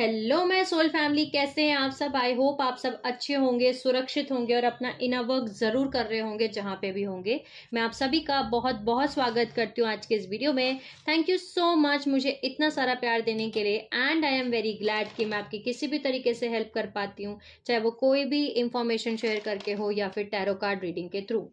Hello मैं soul family कैसे हैं आप सब आई होप आप सब अच्छे होंगे सुरक्षित होंगे और अपना इनर वर्क ज़रूर कर रहे होंगे जहाँ पे भी होंगे मैं आप सभी का बहुत बहुत स्वागत करती हूँ आज के इस वीडियो में थैंक यू सो मच मुझे इतना सारा प्यार देने के लिए and I am very glad कि मैं आपकी किसी भी तरीके से हेल्प कर पाती हूँ चाहे वो कोई भी इंफॉर्मेशन शेयर करके हो या फिर टैरो कार्ड रीडिंग के थ्रू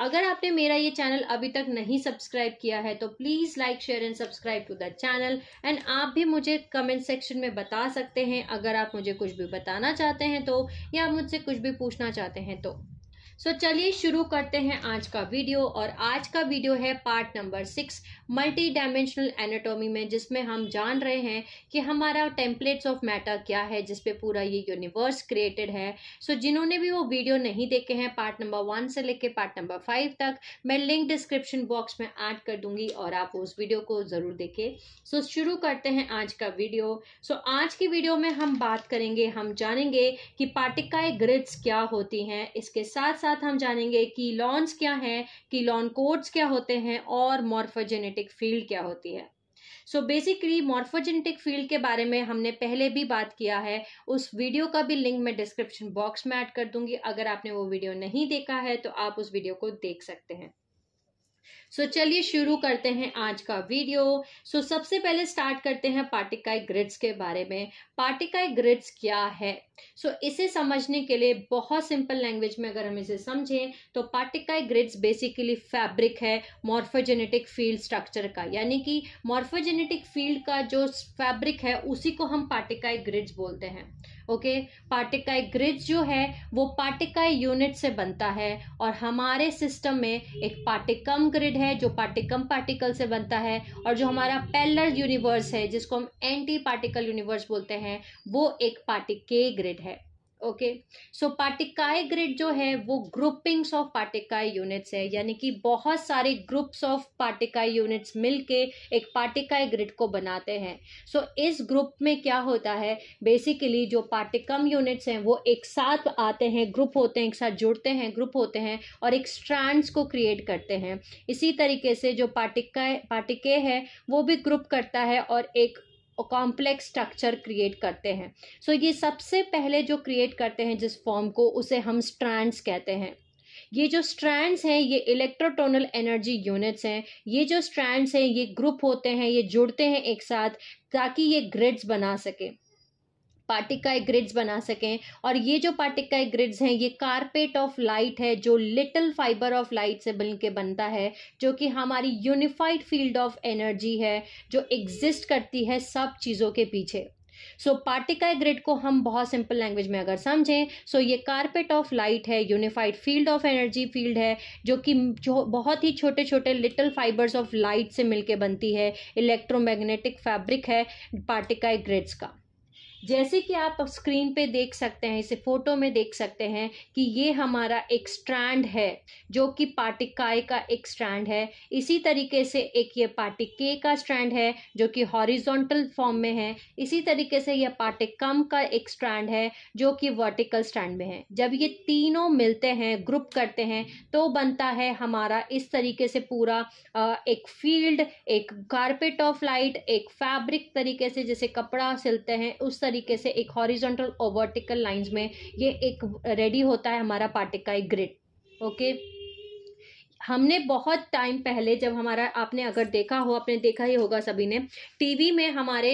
अगर आपने मेरा ये चैनल अभी तक नहीं सब्सक्राइब किया है तो please like share and subscribe to the channel and आप भी मुझे कमेंट सेक्शन में बता सकते हैं अगर आप मुझे कुछ भी बताना चाहते हैं तो या मुझसे कुछ भी पूछना चाहते हैं तो सो so, चलिए शुरू करते हैं आज का वीडियो और आज का वीडियो है part number six multi dimensional anatomy में जिसमें हम जान रहे हैं कि हमारा टेम्पलेट्स ऑफ मैटर क्या है जिसपे पूरा ये यूनिवर्स क्रिएटेड है सो so, जिन्होंने भी वो वीडियो नहीं देखे हैं पार्ट नंबर वन से लेके पार्ट नंबर फाइव तक मैं लिंक डिस्क्रिप्शन बॉक्स में ऐड कर दूंगी और आप उस वीडियो को ज़रूर देखें सो so, शुरू करते हैं आज का वीडियो सो so, आज की वीडियो में हम बात करेंगे हम जानेंगे कि पार्टिकाए ग्रिड्स क्या होती हैं इसके साथ साथ साथ हम जानेंगे कि लॉन्स क्या है कि लॉन कोड्स क्या होते हैं और मॉर्फोजेनेटिक फील्ड क्या होती है सो बेसिकली मॉर्फोजेनेटिक फील्ड के बारे में हमने पहले भी बात किया है उस वीडियो का भी लिंक मैं डिस्क्रिप्शन बॉक्स में ऐड कर दूंगी अगर आपने वो वीडियो नहीं देखा है तो आप उस वीडियो को देख सकते हैं सो so, चलिए शुरू करते हैं आज का वीडियो सो so, सबसे पहले स्टार्ट करते हैं पार्टिकाई ग्रिड्स के बारे में पार्टिकाई ग्रिड्स क्या है सो so, इसे समझने के लिए बहुत सिंपल लैंग्वेज में अगर हम इसे समझें तो पार्टिकाई ग्रिड्स बेसिकली फैब्रिक है मॉर्फोजेनेटिक फील्ड स्ट्रक्चर का यानी कि मॉर्फोजेनेटिक फील्ड का जो फैब्रिक है उसी को हम पार्टिकाई ग्रिड्स बोलते हैं ओके पार्टिकाई ग्रिड्स जो है वो पार्टिकाई यूनिट से बनता है और हमारे सिस्टम में एक पार्टिकम ग्रिड है जो पार्टिकम पार्टिकल से बनता है और जो हमारा पेलर यूनिवर्स है जिसको हम एंटी पार्टिकल यूनिवर्स बोलते हैं वो एक पार्टिके ग्रिड है ओके सो पाटिकाई ग्रिड जो है वो ग्रुपिंग्स ऑफ पाटिकाई यूनिट्स है यानी कि बहुत सारे ग्रुप्स ऑफ पाटिकाई यूनिट्स मिलके एक पाटिकाई ग्रिड को बनाते हैं सो so, इस ग्रुप में क्या होता है बेसिकली जो पाटिकम यूनिट्स हैं वो एक साथ आते हैं ग्रुप होते हैं एक साथ जुड़ते हैं ग्रुप होते हैं और एक स्ट्रैंड्स को क्रिएट करते हैं इसी तरीके से जो पाटिका पाटिके है वो भी ग्रुप करता है और एक कॉम्प्लेक्स स्ट्रक्चर क्रिएट करते हैं सो so, ये सबसे पहले जो क्रिएट करते हैं जिस फॉर्म को उसे हम स्ट्रैंड्स कहते हैं ये जो स्ट्रैंड्स हैं ये इलेक्ट्रोटोनल एनर्जी यूनिट्स हैं ये जो स्ट्रैंड्स हैं ये ग्रुप होते हैं ये जुड़ते हैं एक साथ ताकि ये ग्रिड्स बना सके पार्टिकाई ग्रिड्स बना सकें और ये जो पार्टिकाई ग्रिड्स हैं ये कारपेट ऑफ लाइट है जो लिटिल फाइबर ऑफ लाइट से बन के बनता है जो कि हमारी यूनिफाइड फील्ड ऑफ एनर्जी है जो एग्जिस्ट करती है सब चीज़ों के पीछे सो पार्टिकल ग्रिड को हम बहुत सिंपल लैंग्वेज में अगर समझें सो so ये कारपेट ऑफ लाइट है unified field of energy field है जो कि जो बहुत ही छोटे छोटे लिटिल फाइबर्स ऑफ लाइट से मिलके बनती है इलेक्ट्रोमैग्नेटिक फैब्रिक है पार्टिकल ग्रिड्स का जैसे कि आप स्क्रीन पे देख सकते हैं इसे फोटो में देख सकते हैं कि ये हमारा एक स्ट्रैंड है जो कि पाटिकाए का एक स्ट्रैंड है इसी तरीके से एक ये पाटिके का स्ट्रैंड है जो कि हॉरिजॉन्टल फॉर्म में है इसी तरीके से यह कम का एक स्ट्रैंड है जो कि वर्टिकल स्ट्रैंड में है जब ये तीनों मिलते हैं ग्रुप करते हैं तो बनता है हमारा इस तरीके से पूरा एक फील्ड एक कारपेट ऑफ लाइट एक फैब्रिक तरीके से जैसे कपड़ा सिलते हैं उस तरीके से एक हॉरिजॉन्टल और वर्टिकल लाइंस में ये एक रेडी होता है हमारा पार्टिक एक ग्रिड ओके हमने बहुत टाइम पहले जब हमारा आपने अगर देखा हो आपने देखा ही होगा सभी ने टीवी में हमारे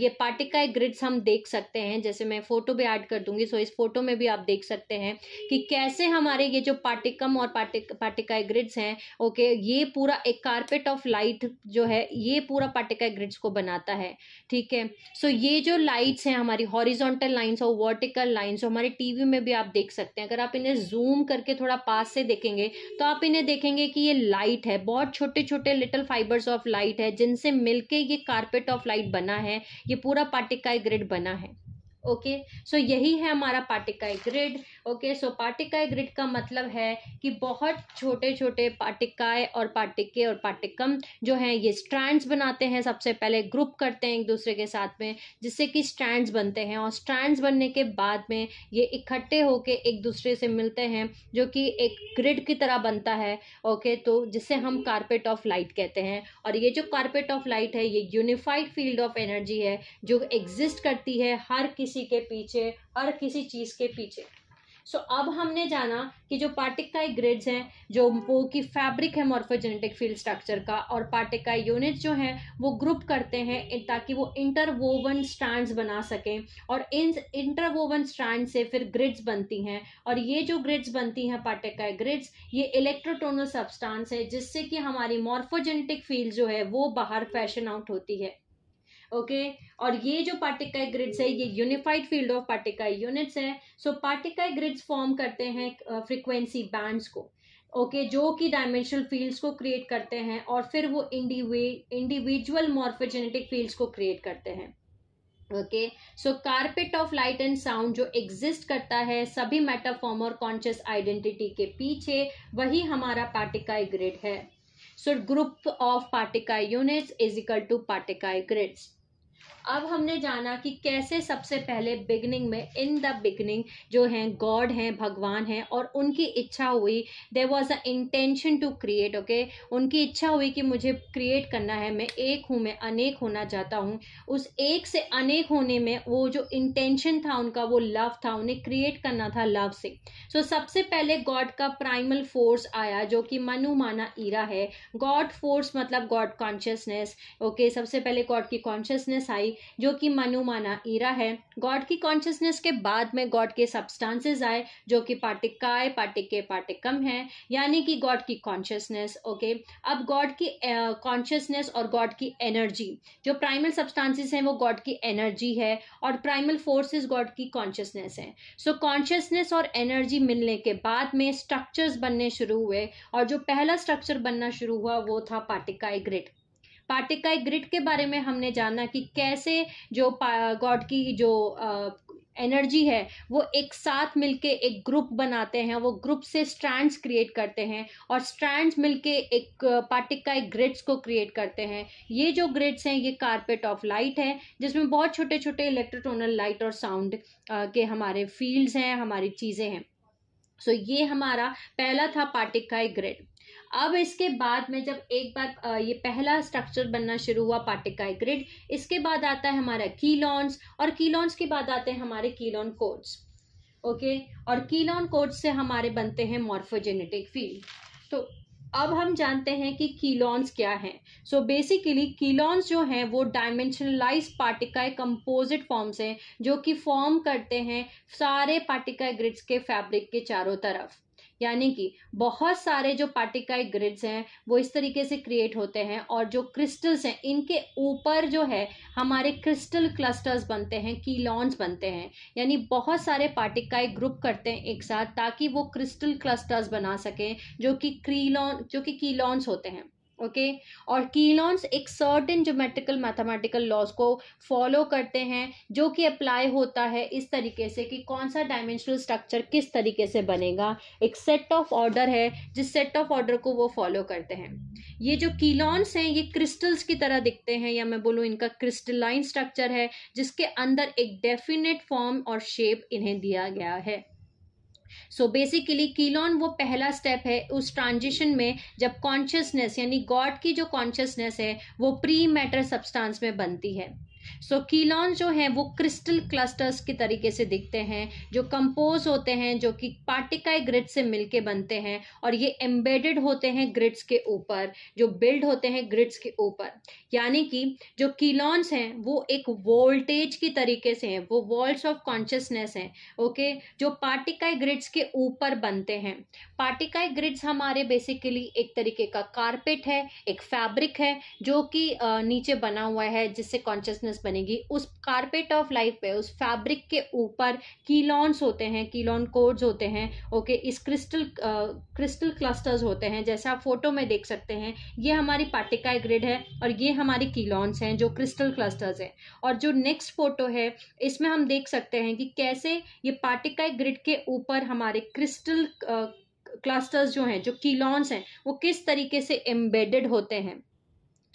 ये पार्टिकाई ग्रिड्स हम देख सकते हैं जैसे मैं फोटो भी ऐड कर दूंगी सो इस फोटो में भी आप देख सकते हैं कि कैसे हमारे ये जो पार्टिकम और पार्टिक पार्टिकल ग्रिड्स हैं ओके ये पूरा एक कारपेट ऑफ लाइट जो है ये पूरा पार्टिकाई ग्रिड्स को बनाता है ठीक है सो ये जो लाइट्स हैं हमारी हॉरिजोंटल लाइन्स और वर्टिकल लाइन्स हमारे टीवी में भी आप देख सकते हैं अगर आप इन्हें जूम करके थोड़ा पास से देखेंगे तो आप इन्हें देख देखेंगे कि ये लाइट है बहुत छोटे छोटे लिटिल फाइबर्स ऑफ लाइट है जिनसे मिलके ये कारपेट ऑफ लाइट बना है ये पूरा पार्टिकाई ग्रिड बना है ओके okay? सो so, यही है हमारा partiki grid okay so partiki grid का मतलब है कि बहुत छोटे छोटे पाटिकाएँ और पाटिके और पाटिकम जो है ये स्ट्रैंड्स बनाते हैं सबसे पहले ग्रुप करते हैं एक दूसरे के साथ में जिससे कि स्ट्रैंड्स बनते हैं और स्ट्रैंड्स बनने के बाद में ये इकट्ठे होके एक दूसरे से मिलते हैं जो कि एक ग्रिड की तरह बनता है ओके तो जिसे हम कारपेट ऑफ लाइट कहते हैं और ये जो कारपेट ऑफ लाइट है ये यूनिफाइड फील्ड ऑफ एनर्जी है जो एग्जिस्ट करती है हर किसी के पीछे हर किसी चीज़ के पीछे सो so, अब हमने जाना कि जो पार्टिकाई ग्रिड्स हैं जो वो की फैब्रिक है मॉर्फोजेनेटिक फील्ड स्ट्रक्चर का और पार्टिकाई यूनिट जो है वो ग्रुप करते हैं ताकि वो इंटरवोवन स्ट्रैंड्स बना सकें और इन इंटरवोवन स्ट्रैंड से फिर ग्रिड्स बनती हैं और ये जो ग्रिड्स बनती हैं पार्टिकाई ग्रिड्स ये इलेक्ट्रोटोनल सब्सटांस है जिससे कि हमारी मॉर्फोजेनेटिक फील्ड जो है वो बाहर फैशन आउट होती है ओके और ये जो पार्टिकाई ग्रिड्स है ये unified field of partiki units है सो पार्टिकाई ग्रिड्स फॉर्म करते हैं फ्रिक्वेंसी uh, बैंड्स को ओके okay, जो कि डायमेंशनल फील्ड्स को क्रिएट करते हैं और फिर वो इंडिविजुअल मॉर्फोजेनेटिक फील्ड्स को क्रिएट करते हैं okay so carpet of light and sound जो एग्जिस्ट करता है सभी मेटाफॉर्म और कॉन्शियस आइडेंटिटी के पीछे वही हमारा पार्टिकाई ग्रिड है So group of Particle units is equal to Particle grids. अब हमने जाना कि कैसे सबसे पहले बिगनिंग में इन द बिगनिंग जो हैं गॉड हैं भगवान हैं और उनकी इच्छा हुई there was a intention to create okay उनकी इच्छा हुई कि मुझे क्रिएट करना है मैं एक हूँ मैं अनेक होना चाहता हूँ उस एक से अनेक होने में वो जो इंटेंशन था उनका वो लव था उन्हें क्रिएट करना था लव से सो so, सबसे पहले गॉड का प्राइमल फोर्स आया जो कि मनु माना ईरा है गॉड फोर्स मतलब गॉड कॉन्शियसनेस ओके सबसे पहले गॉड की कॉन्शियसनेस आई जो कि मनुमाना ईरा है गॉड की कॉन्शियसनेस के बाद में गॉड के सब्सटेंसेस आए जो कि पाटिकाय पाटिके पाटिकम है यानी कि गॉड की कॉन्शियसनेस ओके अब गॉड की कॉन्शियसनेस और गॉड की एनर्जी जो प्राइमल सब्सटेंसेस हैं वो गॉड की एनर्जी है और प्राइमल फोर्सेस गॉड की कॉन्शियसनेस है सो so, कॉन्शियसनेस और एनर्जी मिलने के बाद में स्ट्रक्चर्स बनने शुरू हुए और जो पहला स्ट्रक्चर बनना शुरू हुआ वो था पार्टिकाई ग्रिड पार्टिकाई ग्रिड के बारे में हमने जाना कि कैसे जो गॉड की जो एनर्जी है वो एक साथ मिलके एक ग्रुप बनाते हैं वो ग्रुप से स्ट्रैंड्स क्रिएट करते हैं और स्ट्रैंड्स मिलके एक पार्टिकाई ग्रिड्स को क्रिएट करते हैं ये जो ग्रिड्स हैं ये कारपेट ऑफ लाइट है जिसमें बहुत छोटे छोटे इलेक्ट्रोटोनल लाइट और साउंड के हमारे फील्ड्स हैं हमारी चीज़ें हैं सो so, ये हमारा पहला था पार्टिकाई ग्रिड अब इसके बाद में जब एक बार ये पहला स्ट्रक्चर बनना शुरू हुआ पार्टिकाई ग्रिड इसके बाद आता है हमारा कीलॉन्स और कीलॉन्स के बाद आते हैं हमारे कीलॉन कोड्स ओके और कीलॉन कोड्स से हमारे बनते हैं मॉर्फोजेनेटिक फील्ड तो अब हम जानते हैं कि कीलॉन्स क्या हैं सो बेसिकली कीलॉन्स जो हैं वो डायमेंशनलाइज पार्टिकाए कंपोजिट फॉर्म्स हैं जो कि फॉर्म करते हैं सारे पार्टिकाए ग्रिड्स के फैब्रिक के चारों तरफ यानी कि बहुत सारे जो पार्टिकाई ग्रिड्स हैं वो इस तरीके से क्रिएट होते हैं और जो क्रिस्टल्स हैं इनके ऊपर जो है हमारे क्रिस्टल क्लस्टर्स बनते हैं कीलॉन्स बनते हैं यानी बहुत सारे पार्टिकाई ग्रुप करते हैं एक साथ ताकि वो क्रिस्टल क्लस्टर्स बना सकें जो कि क्रीलॉन जो कि कीलॉन्स होते हैं ओके okay? और कीलॉन्स एक सर्टेन जोमेट्रिकल मैथमेटिकल लॉज को फॉलो करते हैं जो कि अप्लाई होता है इस तरीके से कि कौन सा डायमेंशनल स्ट्रक्चर किस तरीके से बनेगा एक सेट ऑफ ऑर्डर है जिस सेट ऑफ ऑर्डर को वो फॉलो करते हैं ये जो कीलॉन्स हैं ये क्रिस्टल्स की तरह दिखते हैं या मैं बोलूँ इनका क्रिस्टलाइन स्ट्रक्चर है जिसके अंदर एक डेफिनेट फॉर्म और शेप इन्हें दिया गया है सो बेसिकली कीलोन वो पहला स्टेप है उस ट्रांजिशन में जब कॉन्शियसनेस यानी गॉड की जो कॉन्शियसनेस है वो प्री मैटर सब्सटेंस में बनती है सो so, कीलॉन जो है वो क्रिस्टल क्लस्टर्स के तरीके से दिखते हैं जो कंपोज होते हैं जो कि पार्टिकाई ग्रिड से मिलके बनते हैं और ये एम्बेडेड होते हैं ग्रिड्स के ऊपर जो बिल्ड होते हैं ग्रिड्स के ऊपर यानी कि जो कीलॉन्स हैं वो एक वोल्टेज की तरीके से हैं वो वॉल्स ऑफ कॉन्शियसनेस हैं ओके जो पार्टिकाई ग्रिड्स के ऊपर बनते हैं पार्टिकाई ग्रिड्स हमारे बेसिकली एक तरीके का कारपेट है एक फैब्रिक है जो कि नीचे बना हुआ है जिससे कॉन्शियसनेस बनेगी उस कारपेट ऑफ लाइफ पे उस फैब्रिक के ऊपर कीलॉन्स होते हैं कीलॉन कोड्स होते हैं ओके इस क्रिस्टल क्रिस्टल क्लस्टर्स होते हैं जैसे आप फोटो में देख सकते हैं ये हमारी पार्टिकाई ग्रिड है और ये हमारी कीलॉन्स हैं जो क्रिस्टल क्लस्टर्स हैं और जो नेक्स्ट फोटो है इसमें हम देख सकते हैं कि कैसे ये पार्टिकाई ग्रिड के ऊपर हमारे क्रिस्टल क्लस्टर्स जो हैं जो कीलॉन्स हैं वो किस तरीके से एम्बेडेड होते हैं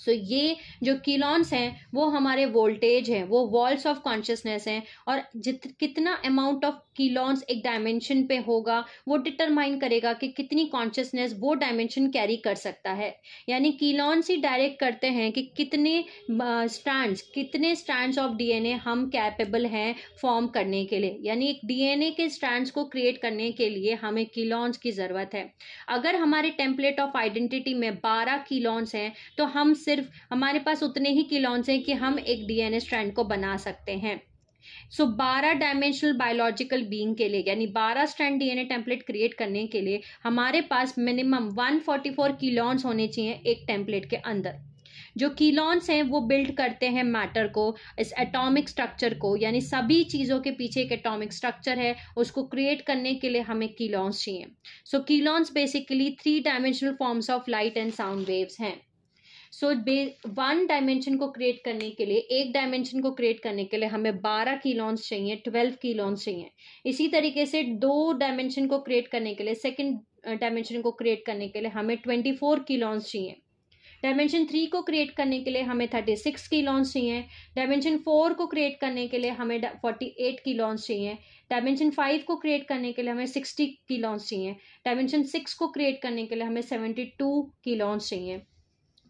सो so, ये जो किलॉन्स हैं वो हमारे वोल्टेज हैं वो वॉल्स ऑफ कॉन्शियसनेस हैं और जित कितना अमाउंट ऑफ किलॉन्स एक डायमेंशन पे होगा वो डिटरमाइन करेगा कि कितनी कॉन्शियसनेस वो डायमेंशन कैरी कर सकता है यानी किलॉन्स ही डायरेक्ट करते हैं कि कितने स्टैंड्स uh, कितने स्टैंड्स ऑफ डीएनए हम कैपेबल हैं फॉर्म करने के लिए यानी एक डीएनए के स्टैंड्स को क्रिएट करने के लिए हमें किलॉन्स की ज़रूरत है अगर हमारे टेम्पलेट ऑफ आइडेंटिटी में बारह किलॉन्स हैं तो हम सिर्फ हमारे पास उतने ही किलॉन्स हैं कि हम एक डीएनए स्ट्रैंड को बना सकते हैं सो बारह डायमेंशनल बायोलॉजिकल बींग के लिए यानी बारह स्टैंड डीएनए टेम्पलेट क्रिएट करने के लिए हमारे पास मिनिमम 144 किलॉन्स होने चाहिए एक टेम्पलेट के अंदर जो कीलॉन्स हैं वो बिल्ड करते हैं मैटर को इस एटॉमिक स्ट्रक्चर को यानी सभी चीज़ों के पीछे एक एटॉमिक स्ट्रक्चर है उसको क्रिएट करने के लिए हमें कीलॉन्स चाहिए so keylons basically three dimensional forms of light and sound waves हैं सो वन डायमेंशन को क्रिएट करने के लिए एक डायमेंशन को क्रिएट करने के लिए हमें बारह लॉन्स चाहिए ट्वेल्व लॉन्स चाहिए इसी तरीके से दो डायमेंशन को क्रिएट करने के लिए सेकेंड डायमेंशन को क्रिएट करने के लिए हमें ट्वेंटी फोर की लॉन्स चाहिए डायमेंशन थ्री को क्रिएट करने के लिए हमें थर्टी सिक्स की लॉन्च चाहिए डायमेंशन फोर को क्रिएट करने के लिए हमें फोर्टी एट की लॉन्च चाहिए डायमेंशन फाइव को क्रिएट करने के लिए हमें सिक्सटी की लॉन्च चाहिए डायमेंशन सिक्स को क्रिएट करने के लिए हमें सेवेंटी टू की लॉन्च चाहिए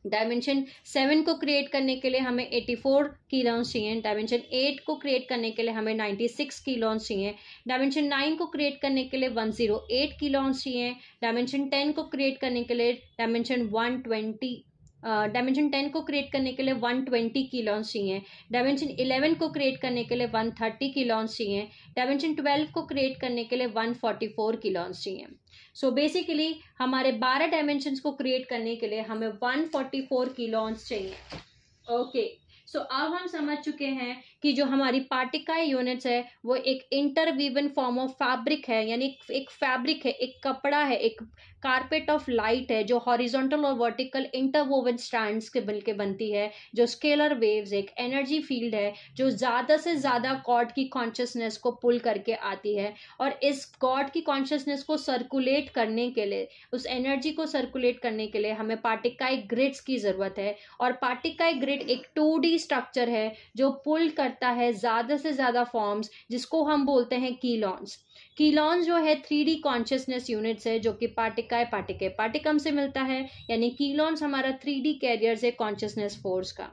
डायमेंशन सेवन को क्रिएट करने के लिए हमें एटी फोर की लॉन्स चाहिए डायमेंशन एट को क्रिएट करने के लिए हमें नाइन्टी सिक्स की लॉन्स चाहिए डायमेंशन नाइन को क्रिएट करने के लिए one zero eight keylons चाहिए डायमेंशन टेन को क्रिएट करने के लिए dimension one twenty dimension uh, ten को क्रिएट करने के लिए वन ट्वेंटी किलोन्स चाहिए डायमेंशन इलेवन को क्रिएट करने के लिए वन थर्टी किलोन्स चाहिए डायमेंशन ट्वेल्व को क्रिएट करने के लिए वन फोर्टी फोर किलोन्स चाहिए सो बेसिकली हमारे बारह डायमेंशन को क्रिएट करने के लिए हमें वन फोर्टी फोर किलोन्स चाहिए ओके okay. सो so, अब हम समझ चुके हैं कि जो हमारी पार्टिकाई यूनिट्स है वो एक इंटरवीवन फॉर्म ऑफ फैब्रिक है यानी एक फैब्रिक है एक कपड़ा है एक कारपेट ऑफ लाइट है जो हॉरिजॉन्टल और वर्टिकल इंटरवोवन स्टैंड के बन के बनती है जो स्केलर वेव्स एक एनर्जी फील्ड है जो ज़्यादा से ज़्यादा गॉड की कॉन्शियसनेस को पुल करके आती है और इस गॉड की कॉन्शियसनेस को सर्कुलेट करने के लिए उस एनर्जी को सर्कुलेट करने के लिए हमें पार्टिकाई ग्रिड्स की ज़रूरत है और पार्टिकाई ग्रिड एक टू डी स्ट्रक्चर है जो पुल करता है ज़्यादा से ज़्यादा फॉर्म्स जिसको हम बोलते हैं कीलॉन्स कीलॉन्स जो है थ्री डी कॉन्शियसनेस यूनिट्स है जो कि पार्टिकाए पार्टिके पार्टिकम से मिलता है यानी कीलॉन्स हमारा थ्री डी कैरियर्स है कॉन्शियसनेस फोर्स का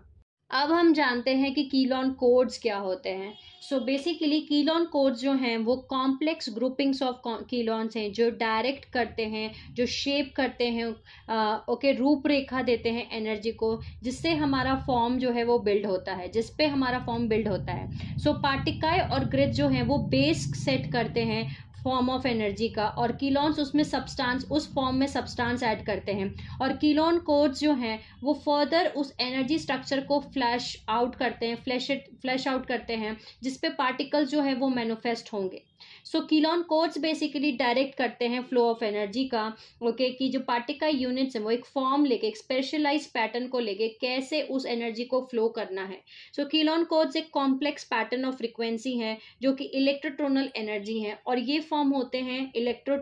अब हम जानते हैं कि कीलॉन कोड्स क्या होते हैं सो बेसिकली कीलॉन कोड्स जो हैं वो कॉम्प्लेक्स ग्रुपिंग्स ऑफ कीलॉन्स हैं जो डायरेक्ट करते हैं जो शेप करते हैं ओके रूपरेखा देते हैं एनर्जी को जिससे हमारा फॉर्म जो है वो बिल्ड होता है जिसपे हमारा फॉर्म बिल्ड होता है सो so, पार्टिकाए और ग्रिड जो हैं वो बेस सेट करते हैं फॉर्म ऑफ एनर्जी का और कीलॉन्स उसमें सब्सटेंस उस फॉर्म में सब्सटेंस ऐड करते हैं और कीलॉन कोड्स जो हैं वो फर्दर उस एनर्जी स्ट्रक्चर को फ्लैश आउट करते हैं फ्लैश फ्लैश आउट करते हैं जिसपे पार्टिकल्स जो है वो मैनिफेस्ट होंगे so keylon codes basically direct करते हैं फ्लो ऑफ एनर्जी का ओके okay, कि जो पार्टिकल यूनिट्स हैं वो एक फॉर्म लेके एक स्पेशलाइज पैटर्न को लेके कैसे उस एनर्जी को फ्लो करना है सो किलोन कोड्स एक कॉम्प्लेक्स पैटर्न ऑफ फ्रिक्वेंसी है जो कि इलेक्ट्रोट्रोनल एनर्जी है और ये फॉर्म होते हैं electro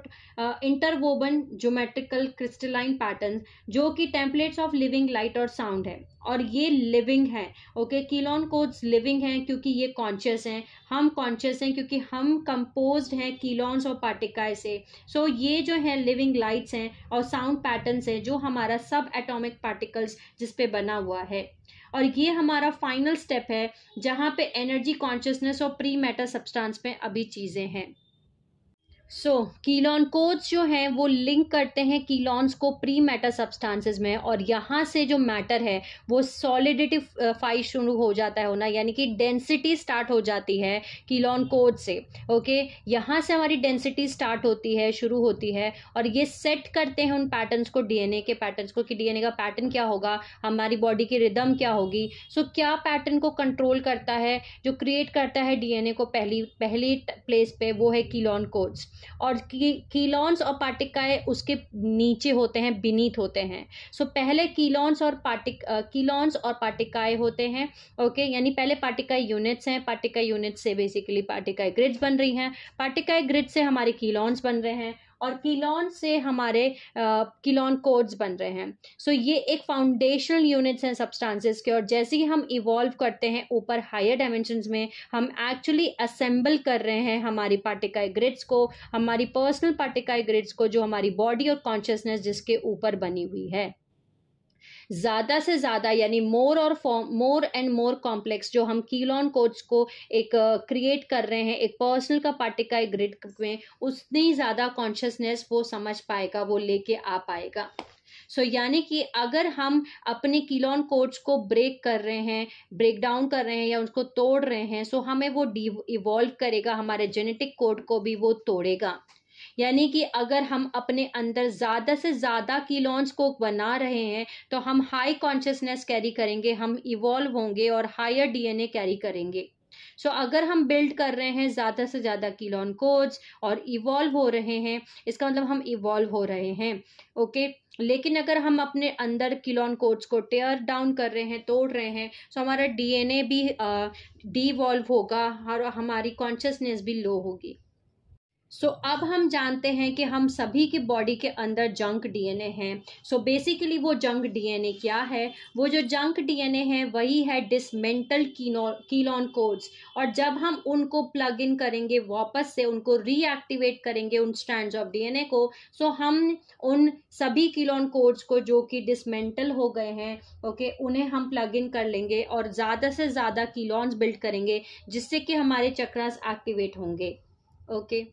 interwoven geometrical crystalline pattern जो कि टेम्पलेट्स ऑफ लिविंग लाइट और साउंड है और ये लिविंग है ओके कीलोन कोड्स लिविंग हैं क्योंकि ये कॉन्शियस हैं हम कॉन्शियस हैं क्योंकि हम कंपोज हैं कीलोन्स और पार्टिकाए से सो so, ये जो है लिविंग लाइट्स हैं और साउंड पैटर्न्स हैं जो हमारा सब एटॉमिक पार्टिकल्स जिसपे बना हुआ है और ये हमारा फाइनल स्टेप है जहाँ पे एनर्जी कॉन्शियसनेस और प्री मैटर सब्सटांस में अभी चीज़ें हैं सो कीलॉन कोड्स जो हैं वो लिंक करते हैं कीलॉन्स को प्री मैटर सब्सटेंसेस में और यहाँ से जो मैटर है वो सॉलिडिटी फाइज uh, शुरू हो जाता है होना यानी कि डेंसिटी स्टार्ट हो जाती है कीलॉन कोड से ओके यहाँ से हमारी डेंसिटी स्टार्ट होती है शुरू होती है और ये सेट करते हैं उन पैटर्न्स को डीएनए के पैटर्न्स को कि डीएनए का पैटर्न क्या होगा हमारी बॉडी की रिदम क्या होगी सो so, क्या पैटर्न को कंट्रोल करता है जो क्रिएट करता है डीएनए को पहली पहली प्लेस पे वो है कीलॉन कोड्स और कीलॉन्स और पार्टिकाए उसके नीचे होते हैं बीनीत होते हैं सो so, पहले कीलॉन्स और पार्टिक कीलॉन्स और पार्टिकाए होते हैं ओके यानी पहले पार्टिकाए यूनिट्स हैं पार्टिकाए यूनिट्स से बेसिकली पार्टिकाए ग्रिड्स बन रही हैं पार्टिकाए ग्रिड से हमारे कीलॉन्स बन रहे हैं और किलोन से हमारे किलोन कोड्स बन रहे हैं सो so, ये एक फाउंडेशनल यूनिट्स हैं सब्सटेंसेस के और जैसे ही हम इवॉल्व करते हैं ऊपर हायर डायमेंशन में हम एक्चुअली असेंबल कर रहे हैं हमारी पार्टिकाई ग्रिड्स को हमारी पर्सनल पार्टिकाई ग्रिड्स को जो हमारी बॉडी और कॉन्शियसनेस जिसके ऊपर बनी हुई है ज़्यादा से ज़्यादा यानी मोर और मोर एंड मोर कॉम्प्लेक्स जो हम कीलॉन कोड्स को एक क्रिएट कर रहे हैं एक पर्सनल का पार्टिका एक ग्रिड में उतनी ज़्यादा कॉन्शियसनेस वो समझ पाएगा वो लेके आ पाएगा सो so, यानी कि अगर हम अपने किलोन कोड्स को ब्रेक कर रहे हैं ब्रेक डाउन कर रहे हैं या उसको तोड़ रहे हैं सो so हमें वो डी इवॉल्व करेगा हमारे जेनेटिक कोड को भी वो तोड़ेगा यानी कि अगर हम अपने अंदर ज़्यादा से ज़्यादा किलोन्स को बना रहे हैं तो हम हाई कॉन्शियसनेस कैरी करेंगे हम इवॉल्व होंगे और हायर डीएनए कैरी करेंगे सो so, अगर हम बिल्ड कर रहे हैं ज़्यादा से ज़्यादा कीलोन कोच और इवॉल्व हो रहे हैं इसका मतलब हम इवॉल्व हो रहे हैं ओके okay? लेकिन अगर हम अपने अंदर किलोन कोड्स को टेयर डाउन कर रहे हैं तोड़ रहे हैं तो हमारा डीएनए भी डिवॉल्व होगा और हमारी कॉन्शियसनेस भी लो होगी सो so, अब हम जानते हैं कि हम सभी के बॉडी के अंदर जंक डीएनए हैं सो बेसिकली वो जंक डीएनए क्या है वो जो जंक डीएनए है वही है डिसमेंटल कीलॉन कोड्स और जब हम उनको प्लग इन करेंगे वापस से उनको रीएक्टिवेट करेंगे उन स्टैंड ऑफ डीएनए को सो so हम उन सभी कीलॉन कोड्स को जो कि डिसमेंटल हो गए हैं ओके okay, उन्हें हम प्लग इन कर लेंगे और ज़्यादा से ज़्यादा कीलॉन्स बिल्ड करेंगे जिससे कि हमारे चक्रास एक्टिवेट होंगे ओके okay?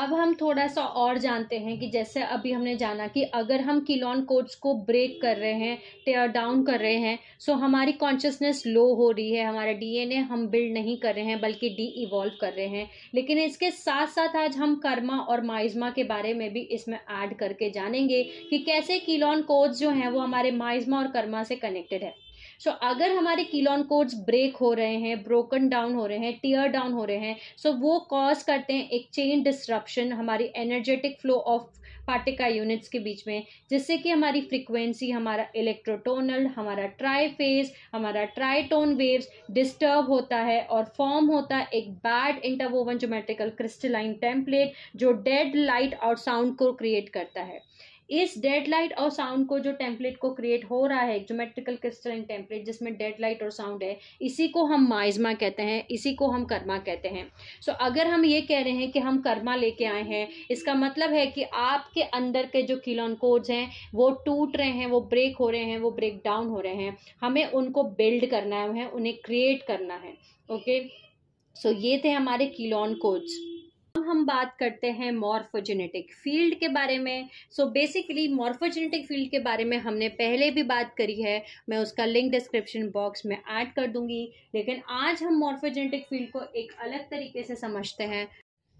अब हम थोड़ा सा और जानते हैं कि जैसे अभी हमने जाना कि अगर हम किलॉन कोड्स को ब्रेक कर रहे हैं टेयर डाउन कर रहे हैं सो हमारी कॉन्शियसनेस लो हो रही है हमारा डीएनए हम बिल्ड नहीं कर रहे हैं बल्कि डी इवॉल्व कर रहे हैं लेकिन इसके साथ साथ आज हम कर्मा और माइजमा के बारे में भी इसमें ऐड करके जानेंगे कि कैसे किलोन कोड्स जो हैं वो हमारे माइजमा और कर्मा से कनेक्टेड है सो so, अगर हमारे कीलॉन कोड्स ब्रेक हो रहे हैं ब्रोकन डाउन हो रहे हैं टीयर डाउन हो रहे हैं सो so वो कॉज करते हैं एक चेन डिस्ट्रप्शन हमारी energetic flow of partiki units के बीच में जिससे कि हमारी फ्रिक्वेंसी हमारा इलेक्ट्रोटोनल हमारा ट्राई फेज हमारा ट्राईटोन वेव्स डिस्टर्ब होता है और फॉर्म होता है एक bed interwoven geometrical crystalline template जो डेड लाइट और साउंड को क्रिएट करता है इस डेड लाइट और साउंड को जो टेम्पलेट को क्रिएट हो रहा है जोमेट्रिकल क्रिस्टलिन टेम्पलेट जिसमें डेड लाइट और साउंड है इसी को हम माइजमा कहते हैं इसी को हम कर्मा कहते हैं सो so, अगर हम ये कह रहे हैं कि हम कर्मा लेके आए हैं इसका मतलब है कि आपके अंदर के जो किलोन कोड्स हैं वो टूट रहे हैं वो ब्रेक हो रहे हैं वो ब्रेक डाउन हो रहे हैं हमें उनको बिल्ड करना है उन्हें क्रिएट करना है ओके okay? सो so, ये थे हमारे किलोन कोड्स हम बात करते हैं मॉर्फोजेनेटिक फील्ड के बारे में सो बेसिकली मॉर्फोजेनेटिक फील्ड के बारे में हमने पहले भी बात करी है मैं उसका लिंक डिस्क्रिप्शन बॉक्स में ऐड कर दूंगी लेकिन आज हम मॉर्फोजेनेटिक फील्ड को एक अलग तरीके से समझते हैं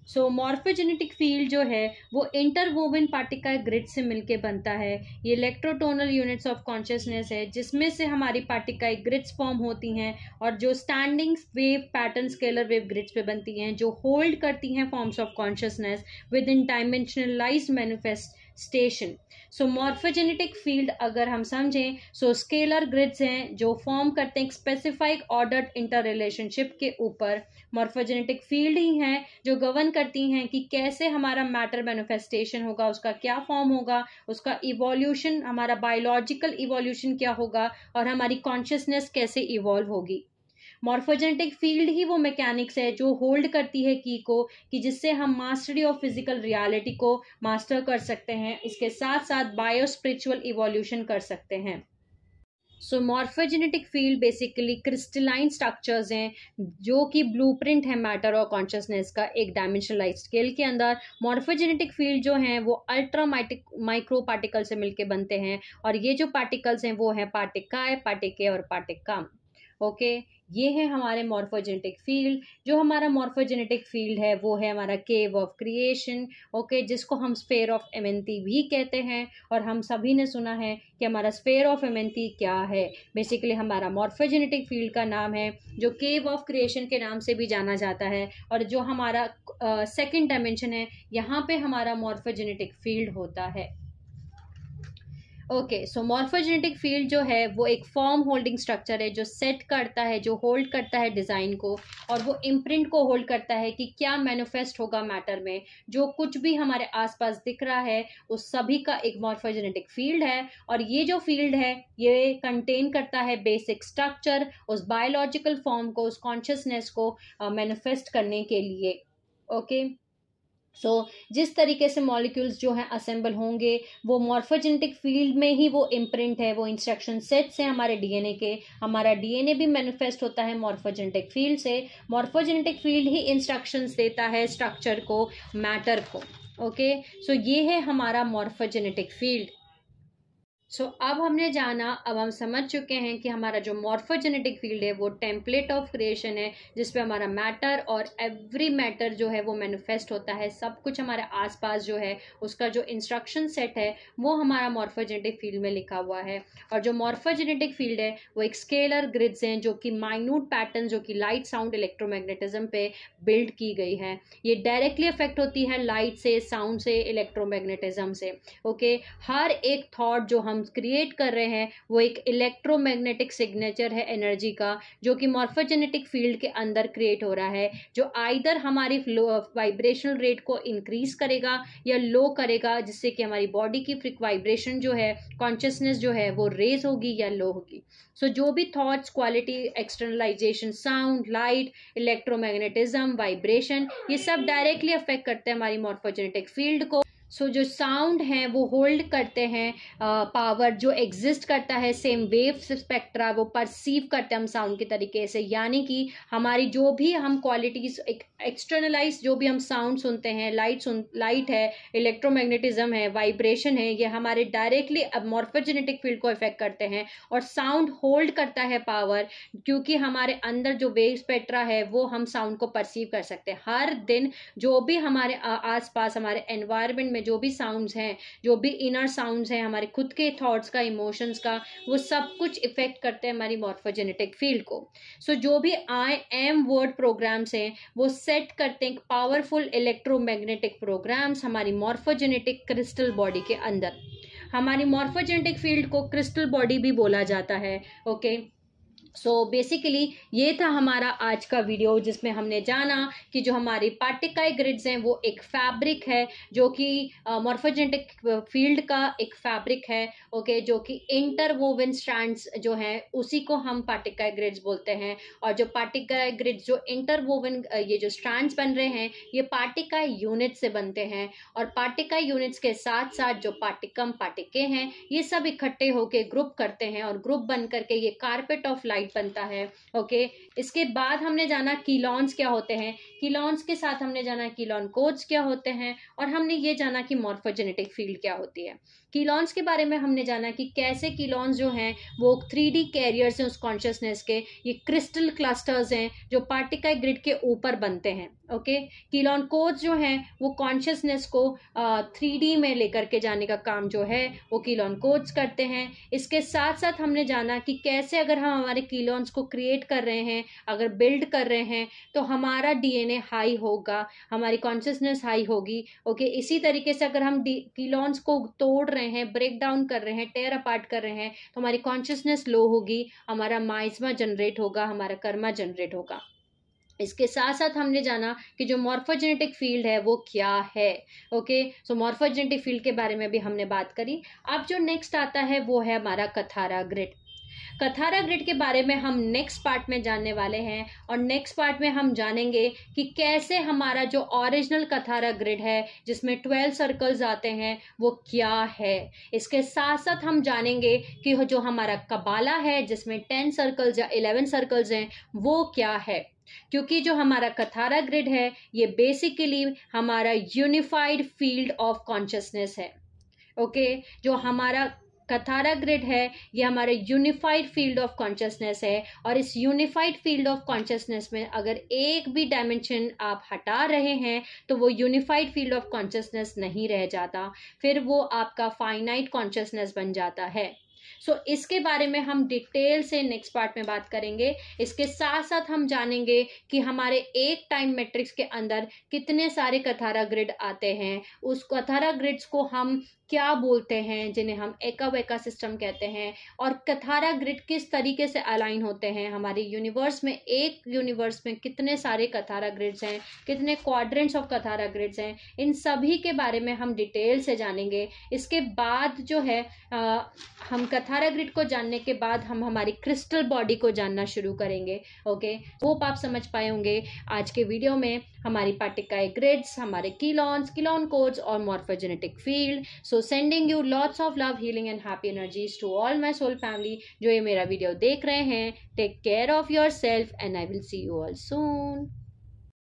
सो so, मॉर्फोजेनेटिक फील्ड जो है वो इंटरवोवन पार्टिकल ग्रिड से मिलके बनता है ये इलेक्ट्रोटोनल यूनिट्स ऑफ कॉन्शियसनेस है जिसमें से हमारी पार्टिकल ग्रिड्स फॉर्म होती हैं और जो standing wave pattern scalar wave grids पे बनती हैं जो होल्ड करती हैं forms of consciousness within dimensionalize manifestation so morphogenetic field अगर हम समझें सो स्केलर ग्रिड्स हैं जो फॉर्म करते हैं स्पेसिफाइक ऑर्डर इंटर रिलेशनशिप के ऊपर मॉर्फोजेनेटिक फील्ड ही हैं जो गवर्न करती हैं कि कैसे हमारा मैटर मैनिफेस्टेशन होगा उसका क्या फॉर्म होगा उसका इवोल्यूशन हमारा बायोलॉजिकल इवोल्यूशन क्या होगा और हमारी कॉन्शियसनेस कैसे इवॉल्व होगी मॉर्फोजेनेटिक फील्ड ही वो मैकेनिक्स है जो होल्ड करती है की को कि जिससे हम मास्टरी ऑफ फिजिकल रियलिटी को मास्टर कर सकते हैं इसके साथ साथ बायो स्पिरिचुअल इवोल्यूशन कर सकते हैं so morphogenetic field basically crystalline structures हैं जो कि ब्लूप्रिंट है मैटर और कॉन्शियसनेस का एक डायमेंशनलाइज स्केल के अंदर मॉर्फोजेनेटिक फील्ड जो हैं वो अल्ट्रा माइक्रो पार्टिकल से मिलके बनते हैं और ये जो पार्टिकल्स हैं वो हैं पार्टिकाए पार्टिके और पार्टिकम ओके okay? ये है हमारे मॉर्फोजेनेटिक फील्ड जो हमारा मॉर्फोजेनेटिक फील्ड है वो है हमारा केव ऑफ क्रिएशन ओके जिसको हम स्पेयर ऑफ एमेंती भी कहते हैं और हम सभी ने सुना है कि हमारा स्पेयर ऑफ एमेंती क्या है बेसिकली हमारा मॉर्फोजेनेटिक फील्ड का नाम है जो केव ऑफ क्रिएशन के नाम से भी जाना जाता है और जो हमारा सेकेंड uh, डायमेंशन है यहाँ पे हमारा मॉर्फोजेनेटिक फील्ड होता है ओके सो मॉर्फोजेनेटिक फील्ड जो है वो एक फॉर्म होल्डिंग स्ट्रक्चर है जो सेट करता है जो होल्ड करता है डिज़ाइन को और वो इम्प्रिंट को होल्ड करता है कि क्या मैनिफेस्ट होगा मैटर में जो कुछ भी हमारे आसपास दिख रहा है उस सभी का एक मॉर्फोजेनेटिक फील्ड है और ये जो फील्ड है ये कंटेन करता है बेसिक स्ट्रक्चर उस बायोलॉजिकल फॉर्म को उस कॉन्शियसनेस को मैनिफेस्ट uh, करने के लिए ओके okay? सो so, जिस तरीके से मॉलिक्यूल्स जो हैं असेंबल होंगे वो मॉर्फोजेनेटिक फील्ड में ही वो इम्प्रिंट है वो इंस्ट्रक्शन सेट्स हैं हमारे डीएनए के हमारा डीएनए भी मैनिफेस्ट होता है मॉर्फोजेनेटिक फील्ड से मॉर्फोजेनेटिक फील्ड ही इंस्ट्रक्शंस देता है स्ट्रक्चर को मैटर को ओके okay? सो so, ये है हमारा मॉर्फोजेनेटिक फील्ड सो so, अब हमने जाना अब हम समझ चुके हैं कि हमारा जो मॉर्फोजेनेटिक फील्ड है वो टेम्पलेट ऑफ क्रिएशन है जिसपे हमारा मैटर और एवरी मैटर जो है वो मैनिफेस्ट होता है सब कुछ हमारे आसपास जो है उसका जो इंस्ट्रक्शन सेट है वो हमारा मॉर्फोजेनेटिक फील्ड में लिखा हुआ है और जो मॉर्फोजेनेटिक फील्ड है वो एक स्केलर ग्रिड्स हैं जो कि माइन्यूट पैटर्न जो कि लाइट साउंड इलेक्ट्रोमैग्नेटिज्म पे बिल्ड की गई है ये डायरेक्टली अफेक्ट होती है लाइट से साउंड से इलेक्ट्रोमैग्नेटिज्म से ओके okay? हर एक थाट जो हम क्रिएट कर रहे हैं वो एक इलेक्ट्रोमैग्नेटिक सिग्नेचर है एनर्जी का जो कि मॉर्फोजेनेटिक फील्ड के अंदर क्रिएट हो रहा है जो आइदर हमारी वाइब्रेशनल रेट को इंक्रीज करेगा या लो करेगा जिससे कि हमारी बॉडी की वाइब्रेशन जो है कॉन्शियसनेस जो है वो रेज होगी या लो होगी सो so, जो भी thoughts quality externalization sound light electromagnetism vibration ये सब डायरेक्टली अफेक्ट करते हैं हमारी मॉर्फोजेनेटिक फील्ड को सो so, जो साउंड हैं वो होल्ड करते हैं पावर uh, जो एग्जिस्ट करता है सेम वेव स्पेक्ट्रा वो परसीव करते हैं हम साउंड के तरीके से यानी कि हमारी जो भी हम क्वालिटीज एक, एक्सटर्नलाइज जो भी हम साउंड सुनते हैं लाइट सुन लाइट है इलेक्ट्रोमैग्नेटिज्म है वाइब्रेशन है ये हमारे डायरेक्टली अब मॉर्फोजेनेटिक फील्ड को इफेक्ट करते हैं और साउंड होल्ड करता है पावर क्योंकि हमारे अंदर जो वेव स्पेक्ट्रा है वो हम साउंड को परसीव कर सकते हैं हर दिन जो भी हमारे आसपास हमारे एनवायरमेंट में हैं जो भी साउंड्स हैं जो भी इनर साउंड्स हैं हमारे खुद के थॉट्स का इमोशंस का वो सब कुछ इफेक्ट करते हैं हमारी मॉर्फोजेनेटिक फील्ड को सो so, जो भी आई एम वर्ड प्रोग्राम्स हैं वो सेट करते हैं पावरफुल इलेक्ट्रोमैग्नेटिक प्रोग्राम्स हमारी मॉर्फोजेनेटिक क्रिस्टल बॉडी के अंदर हमारी मॉर्फोजेनेटिक फील्ड को क्रिस्टल बॉडी भी बोला जाता है okay okay? So so basically ये था हमारा आज का वीडियो जिसमें हमने जाना कि जो हमारी पार्टिकाई ग्रिड्स हैं वो एक फैब्रिक है जो कि मॉर्फोजेंटिक फील्ड का एक फैब्रिक है ओके okay, जो कि इंटरवोवन स्ट्रैंड्स जो हैं उसी को हम पार्टिकाई ग्रिड्स बोलते हैं और जो पार्टिकाई ग्रिड्स जो इंटरवोवन ये जो स्ट्रैंड्स बन रहे हैं ये पार्टिका यूनिट से बनते हैं और पार्टिका यूनिट्स के साथ साथ जो पार्टिकम पार्टिके हैं ये सब इकट्ठे होकर ग्रुप करते हैं और ग्रुप बन करके ये कारपेट ऑफ लाइट वाइट बनता है ओके इसके बाद हमने जाना कीलॉन्स क्या होते हैं कीलॉन्स के साथ हमने जाना कीलॉन कोड्स क्या होते हैं और हमने ये जाना कि मॉर्फोजेनेटिक फील्ड क्या होती है कीलॉन्स के बारे में हमने जाना कि कैसे कीलॉन्स जो हैं वो थ्री डी कैरियर्स हैं उस कॉन्शियसनेस के ये क्रिस्टल क्लस्टर्स हैं जो पार्टिकल ग्रिड के ऊपर बनते हैं ओके कीलॉन कोड्स जो हैं वो कॉन्शियसनेस को थ्री डी में लेकर के जाने का काम जो है वो कीलॉन कोड्स करते हैं इसके साथ साथ हमने जाना कि कैसे अगर हम हमारे कीलॉन्स को क्रिएट कर रहे हैं हैं अगर बिल्ड कर रहे हैं तो हमारा डीएनए हाई होगा हमारी कॉन्शियसनेस हाई होगी ओके इसी तरीके से अगर हम किलोन्स को तोड़ रहे हैं ब्रेक डाउन कर रहे हैं टेयर अपार्ट कर रहे हैं तो हमारी कॉन्शियसनेस लो होगी हमारा माइजमा जनरेट होगा हमारा कर्मा जनरेट होगा इसके साथ साथ हमने जाना कि जो मॉर्फोजेनेटिक फील्ड है वो क्या है ओके सो मॉर्फोजेनेटिक फील्ड के बारे में भी हमने बात करी अब जो नेक्स्ट आता है वो है हमारा कथारा ग्रिड कथारा ग्रिड के बारे में हम नेक्स्ट पार्ट में जानने वाले हैं और नेक्स्ट पार्ट में हम जानेंगे कि कैसे हमारा जो ओरिजिनल कथारा ग्रिड है जिसमें ट्वेल्व सर्कल्स आते हैं वो क्या है इसके साथ साथ हम जानेंगे कि जो हमारा कबाला है जिसमें टेन सर्कल्स या इलेवन सर्कल्स हैं वो क्या है क्योंकि जो हमारा कथारा ग्रिड है ये बेसिकली हमारा यूनिफाइड फील्ड ऑफ कॉन्शियसनेस है ओके okay? जो हमारा कथारा ग्रिड है ये हमारे यूनिफाइड फील्ड ऑफ कॉन्शियसनेस है और इस यूनिफाइड फील्ड ऑफ कॉन्शियसनेस में अगर एक भी डायमेंशन आप हटा रहे हैं तो वो यूनिफाइड फील्ड ऑफ कॉन्शियसनेस नहीं रह जाता फिर वो आपका फाइनाइट कॉन्शियसनेस बन जाता है सो so, इसके बारे में हम डिटेल से नेक्स्ट पार्ट में बात करेंगे इसके साथ साथ हम जानेंगे कि हमारे एक टाइम मैट्रिक्स के अंदर कितने सारे कथारा ग्रिड आते हैं उस कथारा ग्रिड्स को हम क्या बोलते हैं जिन्हें हम एका वेका सिस्टम कहते हैं और कथारा ग्रिड किस तरीके से अलाइन होते हैं हमारे यूनिवर्स में एक यूनिवर्स में कितने सारे कथारा ग्रिड्स हैं कितने क्वाड्रेंट्स ऑफ कथारा ग्रिड्स हैं इन सभी के बारे में हम डिटेल से जानेंगे इसके बाद जो है आ, हम कथा अठारह ग्रिड को जानने के बाद हम हमारी क्रिस्टल बॉडी को जानना शुरू करेंगे ओके होप आप समझ पाए होंगे आज के वीडियो में हमारी पाटिकाए ग्रिड्स हमारे कीलॉन्स कीलॉन कोड्स और morphogenetic field so sending you lots of love healing and happy energies to all my soul family जो ये मेरा वीडियो देख रहे हैं take care of yourself and I will see you all soon